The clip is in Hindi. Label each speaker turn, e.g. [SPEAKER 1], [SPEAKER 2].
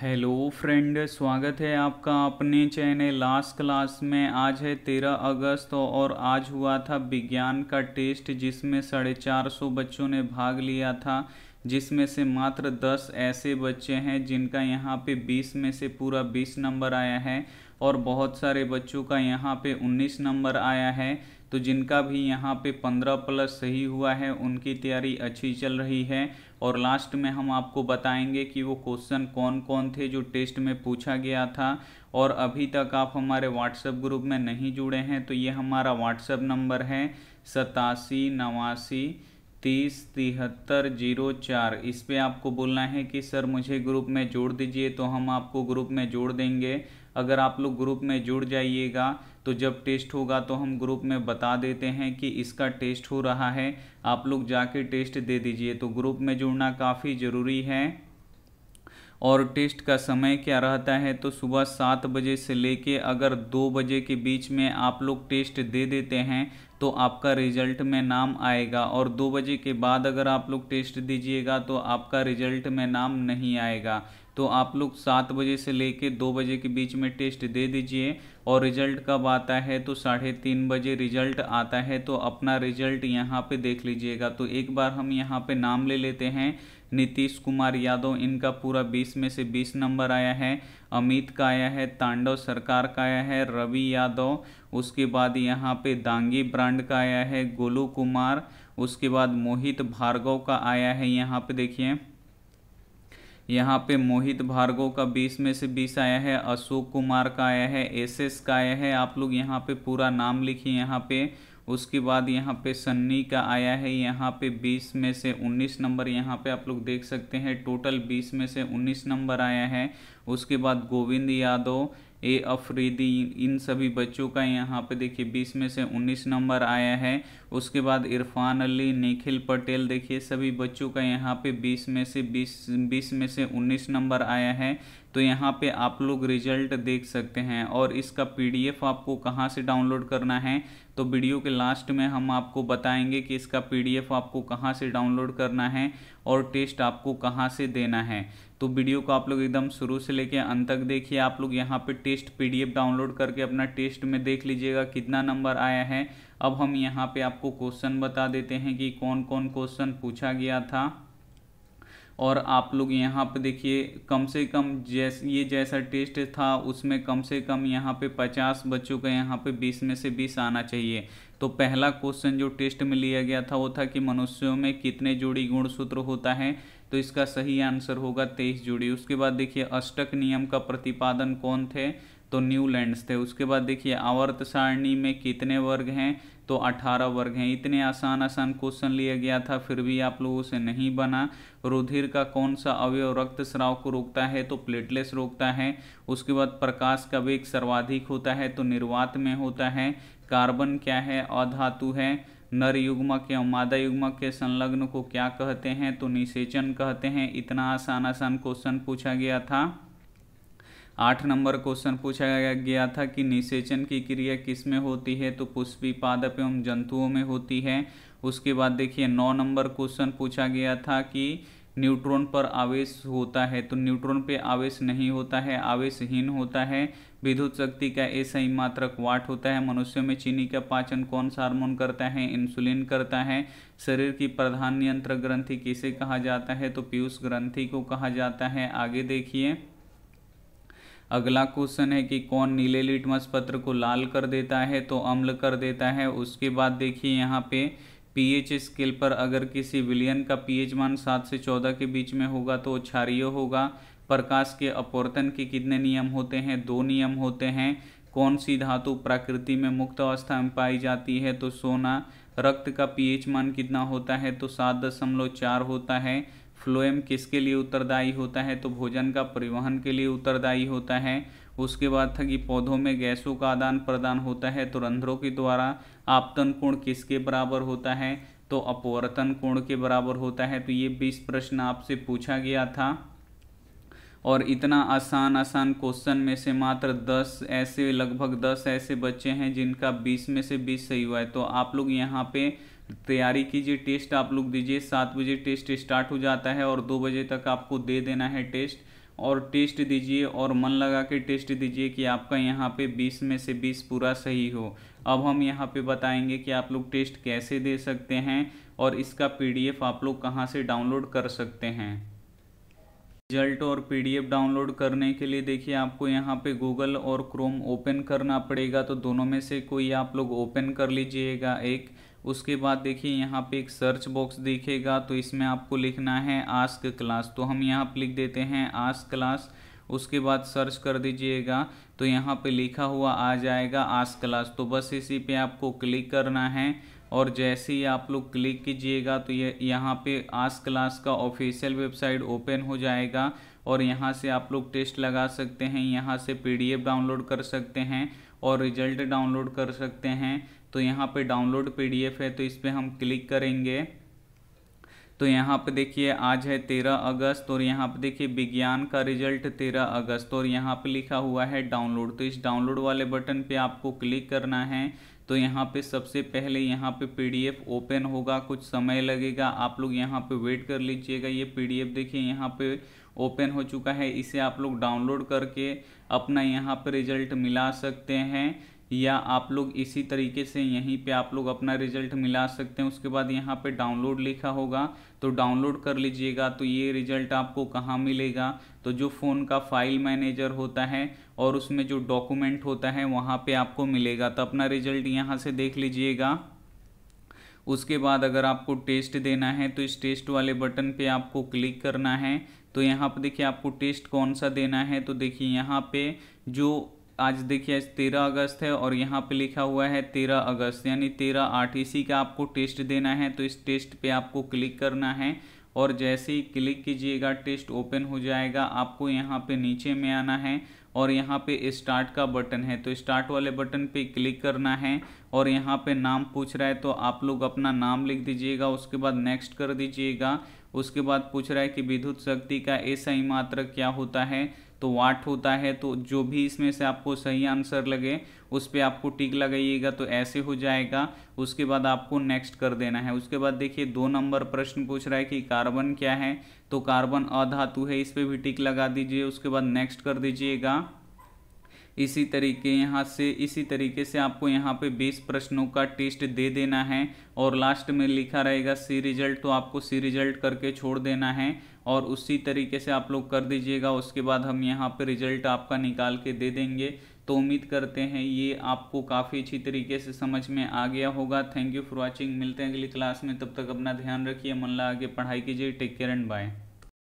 [SPEAKER 1] हेलो फ्रेंड स्वागत है आपका अपने चैनल लास्ट क्लास में आज है तेरह अगस्त और आज हुआ था विज्ञान का टेस्ट जिसमें साढ़े चार सौ बच्चों ने भाग लिया था जिसमें से मात्र दस ऐसे बच्चे हैं जिनका यहाँ पे बीस में से पूरा बीस नंबर आया है और बहुत सारे बच्चों का यहाँ पे उन्नीस नंबर आया है तो जिनका भी यहाँ पे पंद्रह प्लस सही हुआ है उनकी तैयारी अच्छी चल रही है और लास्ट में हम आपको बताएंगे कि वो क्वेश्चन कौन कौन थे जो टेस्ट में पूछा गया था और अभी तक आप हमारे व्हाट्सएप ग्रुप में नहीं जुड़े हैं तो ये हमारा व्हाट्सएप नंबर है सतासी नवासी तीस तिहत्तर जीरो चार इस पर आपको बोलना है कि सर मुझे ग्रुप में जोड़ दीजिए तो हम आपको ग्रुप में जोड़ देंगे अगर आप लोग ग्रुप में जुड़ जाइएगा तो जब टेस्ट होगा तो हम ग्रुप में बता देते हैं कि इसका टेस्ट हो रहा है आप लोग जाके टेस्ट दे दीजिए तो ग्रुप में जुड़ना काफ़ी ज़रूरी है और टेस्ट का समय क्या रहता है तो सुबह सात बजे से लेके अगर दो बजे के बीच में आप लोग टेस्ट दे देते हैं तो आपका रिजल्ट में नाम आएगा और दो बजे के बाद अगर आप लोग टेस्ट दीजिएगा तो आपका रिजल्ट में नाम नहीं आएगा तो आप लोग सात बजे से लेके दो बजे के बीच में टेस्ट दे दीजिए और रिजल्ट कब आता है तो साढ़े तीन बजे रिजल्ट आता है तो अपना रिजल्ट यहाँ पे देख लीजिएगा तो एक बार हम यहाँ पे नाम ले लेते हैं नीतीश कुमार यादव इनका पूरा 20 में से 20 नंबर आया है अमित का आया है तांडव सरकार का आया है रवि यादव उसके बाद यहाँ पे दांगी ब्रांड का आया है गोलू कुमार उसके बाद मोहित भार्गव का आया है यहाँ पे देखिए यहाँ पे मोहित भार्गव का 20 में से 20 आया है अशोक कुमार का आया है एसएस का आया है आप लोग यहाँ पे पूरा नाम लिखिए यहाँ पे उसके बाद यहाँ पे सन्नी का आया है यहाँ पे 20 में से 19 नंबर यहाँ पे आप लोग देख सकते हैं टोटल 20 में से 19 नंबर आया है उसके बाद गोविंद यादव ए अफरीदी इन सभी बच्चों का यहाँ पे देखिए बीस में से उन्नीस नंबर आया है उसके बाद इरफान अली निखिल पटेल देखिए सभी बच्चों का यहाँ पे बीस में से बीस बीस में से उन्नीस नंबर आया है तो यहाँ पे आप लोग रिजल्ट देख सकते हैं और इसका पीडीएफ आपको कहाँ से डाउनलोड करना है तो वीडियो के लास्ट में हम आपको बताएंगे कि इसका पीडीएफ आपको कहाँ से डाउनलोड करना है और टेस्ट आपको कहाँ से देना है तो वीडियो को आप लोग एकदम शुरू से लेके अंत तक देखिए आप लोग यहाँ पे टेस्ट पीडीएफ डाउनलोड करके अपना टेस्ट में देख लीजिएगा कितना नंबर आया है अब हम यहाँ पे आपको क्वेश्चन बता देते हैं कि कौन कौन क्वेश्चन पूछा गया था और आप लोग यहाँ पे देखिए कम से कम जैस ये जैसा टेस्ट था उसमें कम से कम यहाँ पे पचास बच्चों का यहाँ पे बीस में से बीस आना चाहिए तो पहला क्वेश्चन जो टेस्ट में लिया गया था वो था कि मनुष्यों में कितने जोड़ी गुणसूत्र होता है तो इसका सही आंसर होगा तेईस जोड़ी उसके बाद देखिए अष्टक नियम का प्रतिपादन कौन थे तो न्यूलैंड थे उसके बाद देखिए आवर्त सारणी में कितने वर्ग हैं तो 18 वर्ग हैं इतने आसान आसान क्वेश्चन लिया गया था फिर भी आप लोगों से नहीं बना रुधिर का कौन सा अवयव रक्त स्राव को रोकता है तो प्लेटलेस रोकता है उसके बाद प्रकाश का वेग सर्वाधिक होता है तो निर्वात में होता है कार्बन क्या है अधातु है नर युग्मक एवं मादा युग्मक के संलग्न को क्या कहते हैं तो निषेचन कहते हैं इतना आसान आसान क्वेश्चन पूछा गया था आठ नंबर क्वेश्चन पूछा गया था कि निषेचन की क्रिया किस में होती है तो पुष्पी पादप एवं जंतुओं में होती है उसके बाद देखिए नौ नंबर क्वेश्चन पूछा गया था कि न्यूट्रॉन पर आवेश होता है तो न्यूट्रॉन पे आवेश नहीं होता है आवेशहीन होता है विद्युत शक्ति का ऐसा ही मात्रक वाट होता है मनुष्य में चीनी का पाचन कौन सा हार्मोन करता है इंसुलिन करता है शरीर की प्रधान नियंत्रक ग्रंथि किसे कहा जाता है तो पीयूष ग्रंथि को कहा जाता है आगे देखिए अगला क्वेश्चन है कि कौन नीले लिटमस पत्र को लाल कर देता है तो अम्ल कर देता है उसके बाद देखिए यहाँ पे पीएच स्केल पर अगर किसी विलियन का पीएच मान सात से चौदह के बीच में होगा तो क्षारिय होगा प्रकाश के अपवर्तन के कितने नियम होते हैं दो नियम होते हैं कौन सी धातु प्रकृति में मुक्त अवस्था में पाई जाती है तो सोना रक्त का पीएच मान कितना होता है तो सात दशमलव चार होता है फ्लोएम किसके लिए उत्तरदायी होता है तो भोजन का परिवहन के लिए उत्तरदायी होता है उसके बाद था कि पौधों में गैसों का आदान प्रदान होता है तो रंध्रों के द्वारा आपतन कोण किसके बराबर होता है तो अपवर्तन कोण के बराबर होता है तो ये बीस प्रश्न आपसे पूछा गया था और इतना आसान आसान क्वेश्चन में से मात्र दस ऐसे लगभग दस ऐसे बच्चे हैं जिनका बीस में से बीस सही हुआ है तो आप लोग यहाँ पे तैयारी कीजिए टेस्ट आप लोग दीजिए सात बजे टेस्ट स्टार्ट हो जाता है और दो बजे तक आपको दे देना है टेस्ट और टेस्ट दीजिए और मन लगा के टेस्ट दीजिए कि आपका यहाँ पे 20 में से 20 पूरा सही हो अब हम यहाँ पे बताएंगे कि आप लोग टेस्ट कैसे दे सकते हैं और इसका पीडीएफ आप लोग कहाँ से डाउनलोड कर सकते हैं रिजल्ट और पीडीएफ डाउनलोड करने के लिए देखिए आपको यहाँ पे गूगल और क्रोम ओपन करना पड़ेगा तो दोनों में से कोई आप लोग ओपन कर लीजिएगा एक उसके बाद देखिए यहाँ पे एक सर्च बॉक्स देखेगा तो इसमें आपको लिखना है आस्क क्लास तो हम यहाँ पर लिख देते हैं आस्क क्लास उसके बाद सर्च कर दीजिएगा तो यहाँ पे लिखा हुआ आ जाएगा आस्क क्लास तो बस इसी पे आपको क्लिक करना है और जैसे ही आप लोग क्लिक कीजिएगा तो ये यहाँ पे आस क्लास का ऑफिशियल वेबसाइट ओपन हो जाएगा और यहाँ से आप लोग टेस्ट लगा सकते हैं यहाँ से पीडीएफ डाउनलोड कर सकते हैं और रिजल्ट डाउनलोड कर सकते हैं तो यहाँ पे डाउनलोड पीडीएफ है तो इस पर हम क्लिक करेंगे तो यहाँ पे देखिए आज है तेरह अगस्त और यहाँ पे देखिए विज्ञान का रिजल्ट तेरह अगस्त और यहाँ पे लिखा हुआ है डाउनलोड तो इस डाउनलोड वाले बटन पे आपको क्लिक करना है तो यहाँ पे सबसे पहले यहाँ पे पीडीएफ ओपन होगा कुछ समय लगेगा आप लोग यहाँ पे वेट कर लीजिएगा ये पीडीएफ देखिए यहाँ पे ओपन हो चुका है इसे आप लोग डाउनलोड करके अपना यहाँ पे रिजल्ट मिला सकते हैं या आप लोग इसी तरीके से यहीं पे आप लोग अपना रिजल्ट मिला सकते हैं उसके बाद यहाँ पे डाउनलोड लिखा होगा तो डाउनलोड कर लीजिएगा तो ये रिजल्ट आपको कहाँ मिलेगा तो जो फ़ोन का फाइल मैनेजर होता है और उसमें जो डॉक्यूमेंट होता है वहाँ पे आपको मिलेगा तो अपना रिजल्ट यहाँ से देख लीजिएगा उसके बाद अगर आपको टेस्ट देना है तो इस टेस्ट वाले बटन पर आपको क्लिक करना है तो यहाँ पर देखिए आपको टेस्ट कौन सा देना है तो देखिए यहाँ पे जो आज देखिए आज तेरह अगस्त है और यहाँ पे लिखा हुआ है तेरह अगस्त यानी तेरह आठ इसी का आपको टेस्ट देना है तो इस टेस्ट पे आपको क्लिक करना है और जैसे ही क्लिक कीजिएगा टेस्ट ओपन हो जाएगा आपको यहाँ पे नीचे में आना है और यहाँ पे स्टार्ट का बटन है तो स्टार्ट वाले बटन पे क्लिक करना है और यहाँ पे नाम पूछ रहा है तो आप लोग अपना नाम लिख दीजिएगा उसके बाद नेक्स्ट कर दीजिएगा उसके बाद पूछ रहा है कि विद्युत शक्ति का ऐसा ही मात्र क्या होता है तो वाट होता है तो जो भी इसमें से आपको सही आंसर लगे उस पर आपको टिक लगाइएगा तो ऐसे हो जाएगा उसके बाद आपको नेक्स्ट कर देना है उसके बाद देखिए दो नंबर प्रश्न पूछ रहा है कि कार्बन क्या है तो कार्बन अधातु है इस पर भी टिक लगा दीजिए उसके बाद नेक्स्ट कर दीजिएगा इसी तरीके यहाँ से इसी तरीके से आपको यहाँ पे 20 प्रश्नों का टेस्ट दे देना है और लास्ट में लिखा रहेगा सी रिजल्ट तो आपको सी रिजल्ट करके छोड़ देना है और उसी तरीके से आप लोग कर दीजिएगा उसके बाद हम यहाँ पे रिजल्ट आपका निकाल के दे देंगे तो उम्मीद करते हैं ये आपको काफ़ी अच्छी तरीके से समझ में आ गया होगा थैंक यू फॉर वॉचिंग मिलते हैं अगली क्लास में तब तक अपना ध्यान रखिए मन लगा के पढ़ाई कीजिए टेक केयर एंड बाय